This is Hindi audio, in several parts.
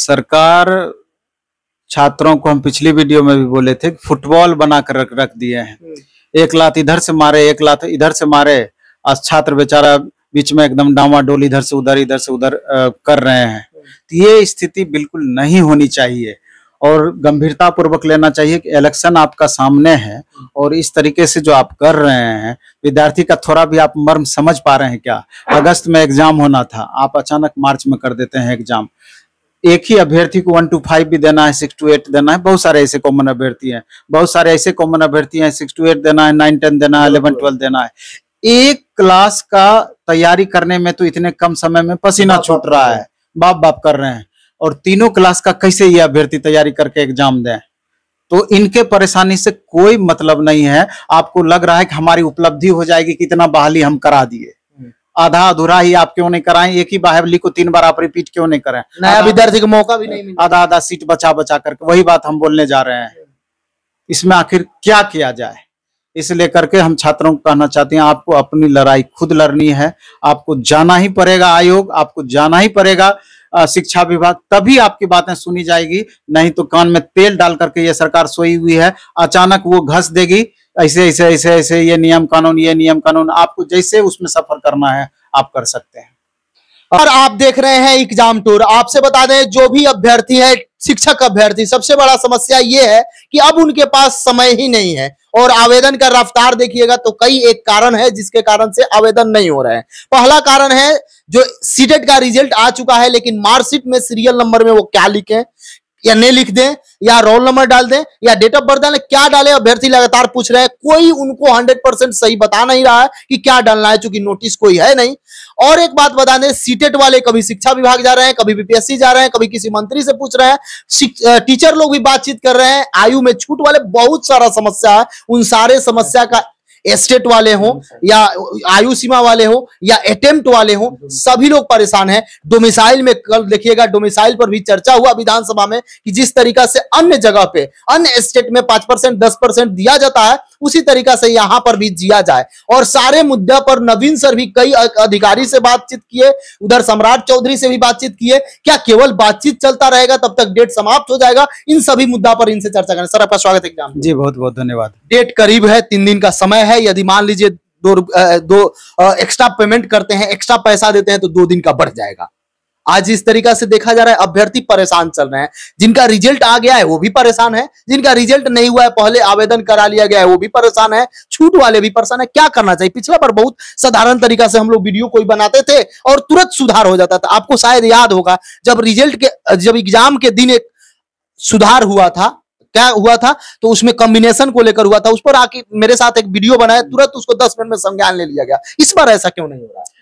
सरकार छात्रों को हम पिछली वीडियो में भी बोले थे फुटबॉल बनाकर रख रख दिए हैं हम्म। एक लात इधर से मारे एक लात इधर से मारे और छात्र बेचारा बीच में एकदम डोल इधर से उधर इधर से उधर कर रहे हैं तो ये स्थिति बिल्कुल नहीं होनी चाहिए और गंभीरता पूर्वक लेना चाहिए कि इलेक्शन आपका सामने है और इस तरीके से जो आप कर रहे हैं विद्यार्थी का थोड़ा भी आप मर्म समझ पा रहे हैं क्या अगस्त में एग्जाम होना था आप अचानक मार्च में कर देते हैं एग्जाम एक ही अभ्यर्थी को वन टू फाइव भी देना है सिक्स टू एट देना है बहुत सारे ऐसे कॉमन अभ्यर्थी हैं बहुत सारे ऐसे कॉमन अभ्यर्थी हैं सिक्स टू एट देना है नाइन टेन देना है इलेवन ट्वेल्व देना है एक क्लास का तैयारी करने में तो इतने कम समय में पसीना छूट रहा है बाप बाप कर रहे हैं और तीनों क्लास का कैसे ये अभ्यर्थी तैयारी करके एग्जाम दें तो इनके परेशानी से कोई मतलब नहीं है आपको लग रहा है कि हमारी उपलब्धि हो जाएगी कितना बहाली हम करा दिए आधा अधूरा ही आप क्यों नहीं कराएं एक ही बाहुबली को तीन बार आप रिपीट क्यों नहीं करें नया विद्यार्थी को मौका भी नहीं आधा आधा सीट बचा बचा करके वही बात हम बोलने जा रहे हैं इसमें आखिर क्या किया जाए इस लेकर के हम छात्रों को कहना चाहते हैं आपको अपनी लड़ाई खुद लड़नी है आपको जाना ही पड़ेगा आयोग आपको जाना ही पड़ेगा शिक्षा विभाग तभी आपकी बातें सुनी जाएगी नहीं तो कान में तेल डाल करके ये सरकार सोई हुई है अचानक वो घस देगी ऐसे ऐसे ऐसे ऐसे ये नियम कानून ये नियम कानून आपको जैसे उसमें सफर करना है आप कर सकते हैं और आप देख रहे हैं एग्जाम टूर आपसे बता दें जो भी अभ्यर्थी है शिक्षक अभ्यर्थी सबसे बड़ा समस्या ये है कि अब उनके पास समय ही नहीं है और आवेदन का रफ्तार देखिएगा तो कई एक कारण है जिसके कारण से आवेदन नहीं हो रहे हैं पहला कारण है जो सीडेट का रिजल्ट आ चुका है लेकिन मार्कशीट में सीरियल नंबर में वो क्या लिखे या नहीं लिख दे या रोल नंबर डाल दे या डेट ऑफ बर्थ डाले क्या डाले अभ्यर्थी लगातार पूछ रहे हैं कोई उनको हंड्रेड परसेंट सही बता नहीं रहा है कि क्या डालना है चूंकि नोटिस कोई है नहीं और एक बात बता दें सीटेट e वाले कभी शिक्षा विभाग जा रहे हैं कभी बीपीएससी जा रहे हैं कभी किसी मंत्री से पूछ रहे हैं टीचर लोग भी बातचीत कर रहे हैं आयु में छूट वाले बहुत सारा समस्या है उन सारे समस्या का एस्टेट वाले हों या आयु सीमा वाले हो या अटेम्प्ट वाले हो सभी लोग परेशान हैं डोमिसाइल में कल देखिएगा डोमिसाइल पर भी चर्चा हुआ विधानसभा में कि जिस तरीका से अन्य जगह पे अन्य स्टेट में पांच परसेंट दस परसेंट दिया जाता है उसी तरीका से यहां पर भी जिया जाए और सारे मुद्दा पर नवीन सर भी कई अधिकारी से बातचीत किए उधर सम्राट चौधरी से भी बातचीत किए क्या केवल बातचीत चलता रहेगा तब तक डेट समाप्त हो जाएगा इन सभी मुद्दा पर इनसे चर्चा करें सर आपका स्वागत है एग्जाम जी बहुत बहुत धन्यवाद डेट करीब है तीन दिन का समय है यदि मान लीजिए दो दो एक्स्ट्रा पेमेंट करते हैं एक्स्ट्रा पैसा देते हैं तो दो दिन का बढ़ जाएगा आज इस तरीका से देखा जा रहा है अभ्यर्थी परेशान चल रहे हैं जिनका रिजल्ट आ गया है वो भी परेशान है जिनका रिजल्ट नहीं हुआ है पहले आवेदन करा लिया गया है वो भी परेशान है छूट वाले भी परेशान है क्या करना चाहिए पिछला बार बहुत साधारण तरीका से हम लोग वीडियो कोई बनाते थे और तुरंत सुधार हो जाता था आपको शायद याद होगा जब रिजल्ट के जब एग्जाम के दिन एक सुधार हुआ था क्या हुआ था तो उसमें कॉम्बिनेशन को लेकर हुआ था उस पर आके मेरे साथ एक वीडियो बनाया तुरंत उसको दस मिनट में संज्ञान ले लिया गया इस बार ऐसा क्यों नहीं हो रहा है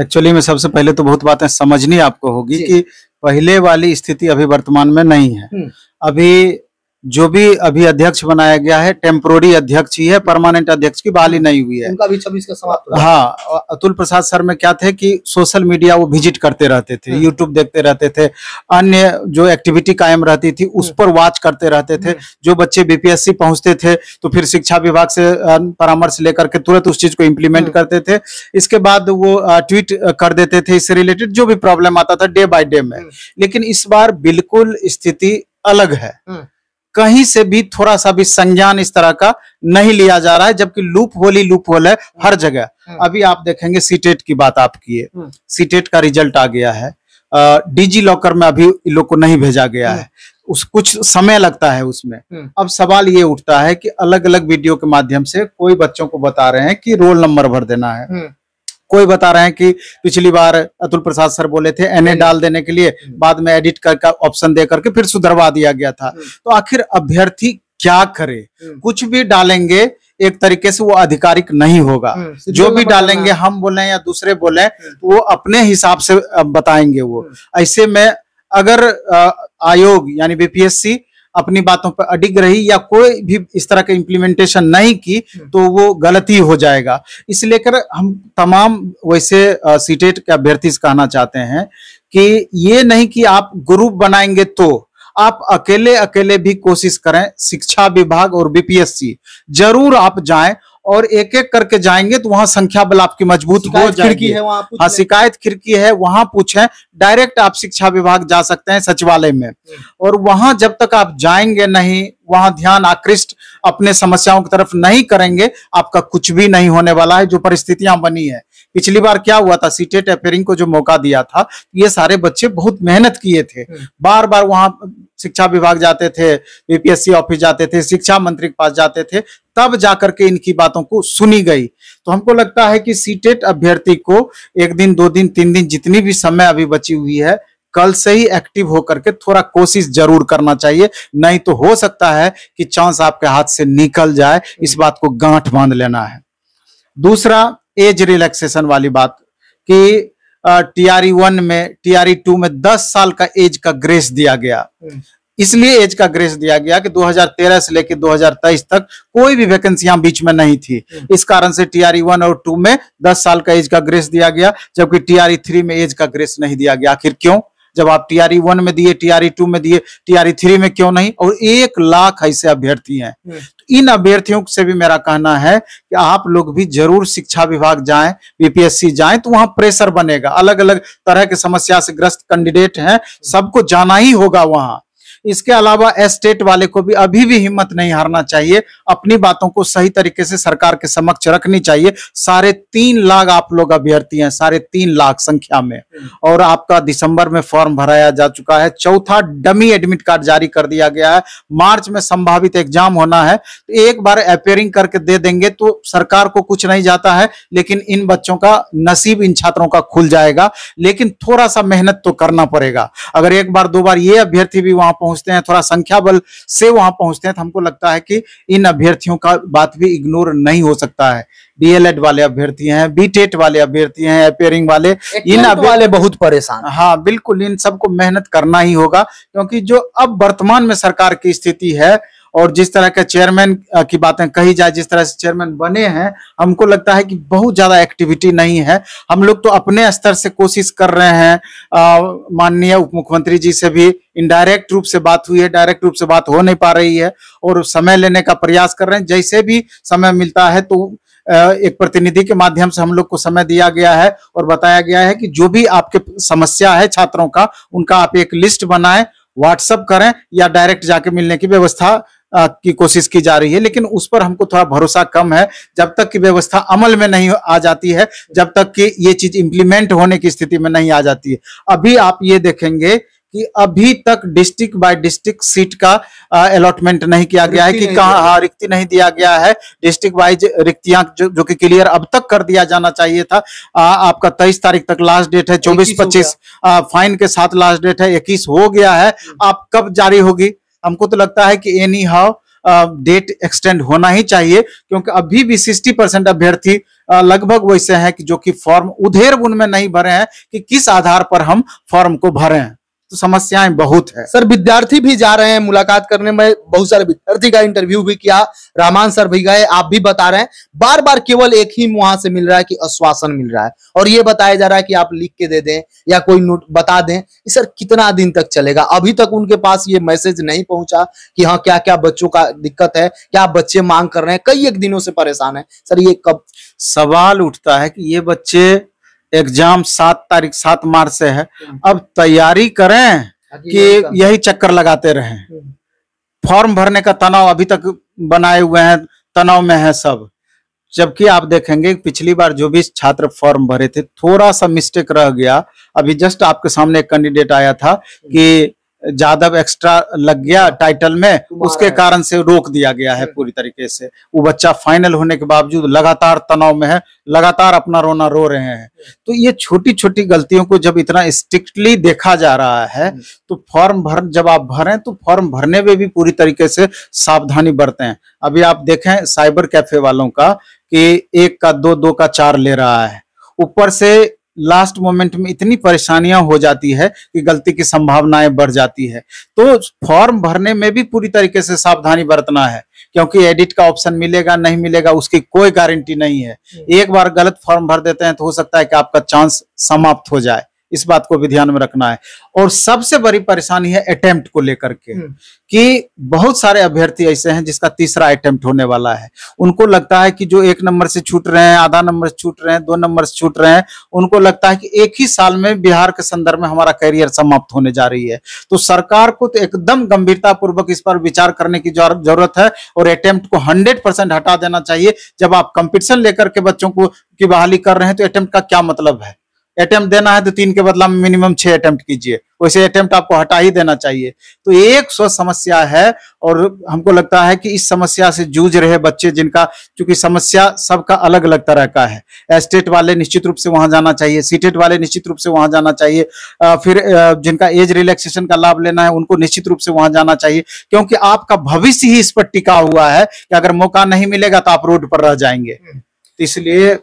एक्चुअली में सबसे पहले तो बहुत बातें समझनी आपको होगी कि पहले वाली स्थिति अभी वर्तमान में नहीं है हम्म। अभी जो भी अभी अध्यक्ष बनाया गया है टेम्पोरी अध्यक्ष ही है परमानेंट अध्यक्ष की बहाली नहीं हुई है उनका भी छब्बीस का समाप्त हाँ अतुल प्रसाद सर में क्या थे कि सोशल मीडिया वो विजिट करते रहते थे यूट्यूब हाँ। देखते रहते थे अन्य जो एक्टिविटी कायम रहती थी उस हाँ। पर वॉच करते रहते थे हाँ। जो बच्चे बीपीएससी पहुंचते थे तो फिर शिक्षा विभाग से परामर्श लेकर के तुरंत उस चीज को इम्प्लीमेंट करते थे इसके बाद वो ट्वीट कर देते थे इससे रिलेटेड जो भी प्रॉब्लम आता था डे बाय डे में लेकिन इस बार बिल्कुल स्थिति अलग है कहीं से भी थोड़ा सा भी संज्ञान इस तरह का नहीं लिया जा रहा है जबकि लूप होल ही लूप होल है हर जगह हम्म। अभी आप देखेंगे सीटेट की बात आप किए सीटेट का रिजल्ट आ गया है डीजी लॉकर में अभी लोग को नहीं भेजा गया है हम्म। उस कुछ समय लगता है उसमें हम्म। अब सवाल ये उठता है कि अलग अलग वीडियो के माध्यम से कोई बच्चों को बता रहे हैं कि रोल नंबर भर देना है कोई बता रहे हैं कि पिछली बार अतुल प्रसाद सर बोले थे एनए डाल देने के लिए हम्म। बाद में एडिट कर ऑप्शन दे करके फिर सुधरवा दिया गया था हम्म। तो आखिर अभ्यर्थी क्या करे हम्म। कुछ भी डालेंगे एक तरीके से वो आधिकारिक नहीं होगा जो भी डालेंगे हम बोले या दूसरे बोले तो वो अपने हिसाब से बताएंगे वो ऐसे में अगर आयोग यानी बीपीएससी अपनी बातों पर अडिग रही या कोई भी इस तरह का इम्प्लीमेंटेशन नहीं की हम्म। तो वो गलती हो जाएगा इस लेकर हम तमाम वैसे सीटेट e के अभ्यर्थी कहना चाहते हैं कि ये नहीं कि आप ग्रुप बनाएंगे तो आप अकेले अकेले भी कोशिश करें शिक्षा विभाग और बीपीएससी जरूर आप जाएं और एक एक करके जाएंगे तो वहां संख्या बल आपकी मजबूत हो खिड़की है हाँ शिकायत खिड़की है वहां पूछे डायरेक्ट आप शिक्षा विभाग जा सकते हैं सचिवालय में हम्म। और वहां जब तक आप जाएंगे नहीं वहां ध्यान आकृष्ट अपने समस्याओं की तरफ नहीं करेंगे आपका कुछ भी नहीं होने वाला है जो परिस्थितियां बनी है पिछली बार क्या हुआ था सीटेट अपेयरिंग को जो मौका दिया था ये सारे बच्चे बहुत मेहनत किए थे हम्म। बार बार वहां शिक्षा विभाग जाते थे बीपीएससी ऑफिस जाते थे शिक्षा मंत्री के पास जाते थे तब जाकर के इनकी बातों को सुनी गई तो हमको लगता है कि सीटेट e अभ्यर्थी को एक दिन दो दिन तीन दिन जितनी भी समय अभी बची हुई है कल से ही एक्टिव होकर के थोड़ा कोशिश जरूर करना चाहिए नहीं तो हो सकता है कि चांस आपके हाथ से निकल जाए इस बात को गांठ बांध लेना है दूसरा एज रिलैक्सेशन वाली बात कि टीआरई वन में टीआरई टू में दस साल का एज का ग्रेस दिया गया हम्म। इसलिए एज का ग्रेस दिया गया कि 2013 से लेकर 2023 तक कोई भी वैकेंसियां बीच में नहीं थी हम्म। इस कारण से टीआरई वन और टू में 10 साल का एज का ग्रेस दिया गया जबकि टीआरई थ्री में एज का ग्रेस नहीं दिया गया आखिर क्यों जब आप टीआरई वन में दिए टीआरई टू में दिए टीआरई थ्री में क्यों नहीं और एक लाख ऐसे अभ्यर्थी हैं हम्म। तो इन अभ्यर्थियों से भी मेरा कहना है कि आप लोग भी जरूर शिक्षा विभाग जाए बीपीएससी जाए तो वहां प्रेशर बनेगा अलग अलग तरह के समस्या से ग्रस्त कैंडिडेट है सबको जाना ही होगा वहां इसके अलावा एस्टेट वाले को भी अभी भी हिम्मत नहीं हारना चाहिए अपनी बातों को सही तरीके से सरकार के समक्ष रखनी चाहिए साढ़े तीन लाख आप लोग अभ्यर्थी हैं साढ़े तीन लाख संख्या में और आपका दिसंबर में फॉर्म भराया जा चुका है चौथा डमी एडमिट कार्ड जारी कर दिया गया है मार्च में संभावित एग्जाम होना है तो एक बार अपेयरिंग करके दे देंगे तो सरकार को कुछ नहीं जाता है लेकिन इन बच्चों का नसीब इन छात्रों का खुल जाएगा लेकिन थोड़ा सा मेहनत तो करना पड़ेगा अगर एक बार दो बार ये अभ्यर्थी भी वहां पहुंच पहुंचते हैं थोड़ा संख्या बल से वहां पहुंचते हैं तो हमको लगता है कि इन अभ्यर्थियों का बात भी इग्नोर नहीं हो सकता है डीएलएड वाले अभ्यर्थी हैं बीटेट वाले अभ्यर्थी हैं अपेयरिंग वाले इन वाले बहुत परेशान हाँ बिल्कुल इन सबको मेहनत करना ही होगा क्योंकि जो अब वर्तमान में सरकार की स्थिति है और जिस तरह के चेयरमैन की बातें कही जाए जिस तरह से चेयरमैन बने हैं हमको लगता है कि बहुत ज्यादा एक्टिविटी नहीं है हम लोग तो अपने स्तर से कोशिश कर रहे हैं माननीय उप मुख्यमंत्री जी से भी इनडायरेक्ट रूप से बात हुई है डायरेक्ट रूप से बात हो नहीं पा रही है और समय लेने का प्रयास कर रहे हैं जैसे भी समय मिलता है तो एक प्रतिनिधि के माध्यम से हम लोग को समय दिया गया है और बताया गया है कि जो भी आपके समस्या है छात्रों का उनका आप एक लिस्ट बनाएं व्हाट्सअप करें या डायरेक्ट जाके मिलने की व्यवस्था की कोशिश की जा रही है लेकिन उस पर हमको थोड़ा भरोसा कम है जब तक की व्यवस्था अमल में नहीं आ जाती है जब तक कि ये चीज इम्प्लीमेंट होने की स्थिति में नहीं आ जाती है अभी आप ये देखेंगे कि अभी तक डिस्ट्रिक्ट बाय डिस्ट्रिक्ट सीट का अलॉटमेंट नहीं किया गया है कि कहा हाँ रिक्ति नहीं दिया गया है डिस्ट्रिक्ट वाइज रिक्तियां जो, जो कि क्लियर अब तक कर दिया जाना चाहिए था आ, आपका तेईस तारीख तक लास्ट डेट है चौबीस पच्चीस फाइन के साथ लास्ट डेट है इक्कीस हो गया है हम्म। आप कब जारी होगी हमको तो लगता है कि एनी हाउ डेट एक्सटेंड होना ही चाहिए क्योंकि अभी भी सिक्सटी परसेंट अभ्यर्थी लगभग वैसे हैं कि जो कि फॉर्म उधेर बुन में नहीं भरे हैं कि किस आधार पर हम फॉर्म को भरे हैं तो समस्याएं बहुत है सर विद्यार्थी भी जा रहे हैं मुलाकात करने में बहुत सारे विद्यार्थी का इंटरव्यू भी किया रहमान सर भी गए आप भी बता रहे हैं बार बार केवल एक ही मुहा से मिल रहा है कि आश्वासन मिल रहा है और ये बताया जा रहा है कि आप लिख के दे दें या कोई नोट बता दें कि सर कितना दिन तक चलेगा अभी तक उनके पास ये मैसेज नहीं पहुंचा कि हाँ क्या क्या बच्चों का दिक्कत है क्या बच्चे मांग कर रहे हैं कई एक दिनों से परेशान है सर ये कब सवाल उठता है कि ये बच्चे एग्जाम सात तारीख सात मार्च से है अब तैयारी करें कि यही चक्कर लगाते रहें फॉर्म भरने का तनाव अभी तक बनाए हुए हैं तनाव में है सब जबकि आप देखेंगे पिछली बार जो भी छात्र फॉर्म भरे थे थोड़ा सा मिस्टेक रह गया अभी जस्ट आपके सामने एक कैंडिडेट आया था कि जादव एक्स्ट्रा लग गया टाइटल में उसके कारण से रोक दिया गया है पूरी तरीके से वो बच्चा फाइनल होने के बावजूद लगातार तनाव में है लगातार अपना रोना रो रहे हैं तो ये छोटी छोटी गलतियों को जब इतना स्ट्रिक्टली देखा जा रहा है तो फॉर्म भर जब आप भरें तो फॉर्म भरने में भी पूरी तरीके से सावधानी बरते हैं अभी आप देखें साइबर कैफे वालों का कि एक का दो दो का चार ले रहा है ऊपर से लास्ट मोमेंट में इतनी परेशानियां हो जाती है कि गलती की संभावनाएं बढ़ जाती है तो फॉर्म भरने में भी पूरी तरीके से सावधानी बरतना है क्योंकि एडिट का ऑप्शन मिलेगा नहीं मिलेगा उसकी कोई गारंटी नहीं है हम्म। एक बार गलत फॉर्म भर देते हैं तो हो सकता है कि आपका चांस समाप्त हो जाए इस बात को भी ध्यान में रखना है और सबसे बड़ी परेशानी है अटेम्प्ट को लेकर के हम्म। कि बहुत सारे अभ्यर्थी ऐसे हैं जिसका तीसरा अटेम्प्ट होने वाला है उनको लगता है कि जो एक नंबर से छूट रहे हैं आधा नंबर से छूट रहे हैं दो नंबर से छूट रहे हैं उनको लगता है कि एक ही साल में बिहार के संदर्भ में हमारा करियर समाप्त होने जा रही है तो सरकार को तो एकदम गंभीरता पूर्वक इस पर विचार करने की जरूरत है और अटेम्प्ट को हंड्रेड हटा देना चाहिए जब आप कंपिटिशन लेकर के बच्चों को की बहाली कर रहे हैं तो अटेम्प्ट का क्या मतलब है अटेम्प्ट देना है तो तीन के बदला में मिनिमम छह अटेम्प्ट कीजिए वैसे अटेम्प्ट आपको हटा ही देना चाहिए तो एक सौ समस्या है और हमको लगता है कि इस समस्या से जूझ रहे बच्चे जिनका क्योंकि समस्या सबका अलग अलग तरह का है एस्टेट वाले निश्चित रूप से वहां जाना चाहिए सीटेट e वाले निश्चित रूप से वहां जाना चाहिए फिर जिनका एज रिलैक्सेशन का लाभ लेना है उनको निश्चित रूप से वहां जाना चाहिए क्योंकि आपका भविष्य ही इस पर टिका हुआ है कि अगर मौका नहीं मिलेगा तो आप रोड पर रह जाएंगे हम्म। तो इसलिए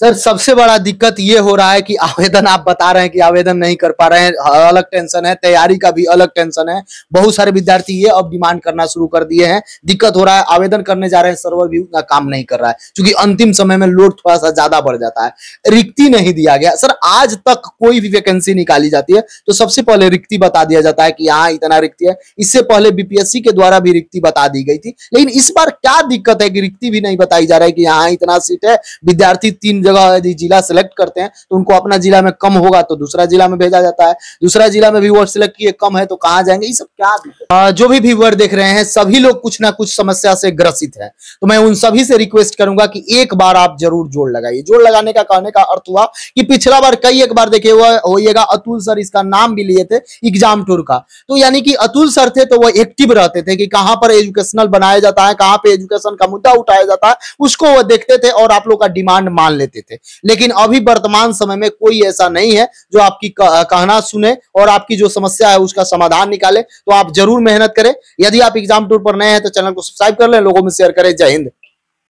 सर सबसे बड़ा दिक्कत ये हो रहा है कि आवेदन आप बता रहे हैं कि आवेदन नहीं कर पा रहे हैं अलग टेंशन है तैयारी का भी अलग टेंशन है बहुत सारे विद्यार्थी ये अब डिमांड करना शुरू कर दिए हैं दिक्कत हो रहा है आवेदन करने जा रहे हैं सर्वर भी उतना काम नहीं कर रहा है क्योंकि अंतिम समय में लोड थोड़ा सा ज्यादा बढ़ जाता है रिक्ति नहीं दिया गया सर आज तक कोई भी वैकेंसी निकाली जाती है तो सबसे पहले रिक्ति बता दिया जाता है कि यहाँ इतना रिक्ति है इससे पहले बीपीएससी के द्वारा भी रिक्ति बता दी गई थी लेकिन इस बार क्या दिक्कत है कि रिक्ति भी नहीं बताई जा रही है कि यहाँ इतना सीट है विद्यार्थी तीन जगह यदि जिला सिलेक्ट करते हैं तो उनको अपना जिला में कम होगा तो दूसरा जिला में भेजा जाता है दूसरा जिला में व्यूअर सिलेक्ट किए कम है तो कहाँ जाएंगे ये सब क्या जो भी व्यूअर देख रहे हैं सभी लोग कुछ ना कुछ समस्या से ग्रसित है तो मैं उन सभी से रिक्वेस्ट करूंगा कि एक बार आप जरूर जोड़ लगाइए जोड़ लगाने का कहने का अर्थ हुआ कि पिछला बार कई एक बार देखे हुआ होइएगा अतुल सर इसका नाम भी लिए थे एग्जाम टूर का तो यानी कि अतुल सर थे तो वो एक्टिव रहते थे कि कहां पर एजुकेशनल बनाया जाता है कहां पे एजुकेशन का मुद्दा उठाया जाता है उसको वो देखते थे और आप लोग का डिमांड मान लेते देते थे लेकिन अभी वर्तमान समय में कोई ऐसा नहीं है जो आपकी कहना सुने और आपकी जो समस्या है उसका समाधान निकाले तो आप जरूर मेहनत करें यदि आप एग्जाम टूर पर नए हैं तो चैनल को सब्सक्राइब कर लें लोगों में शेयर करें जय हिंद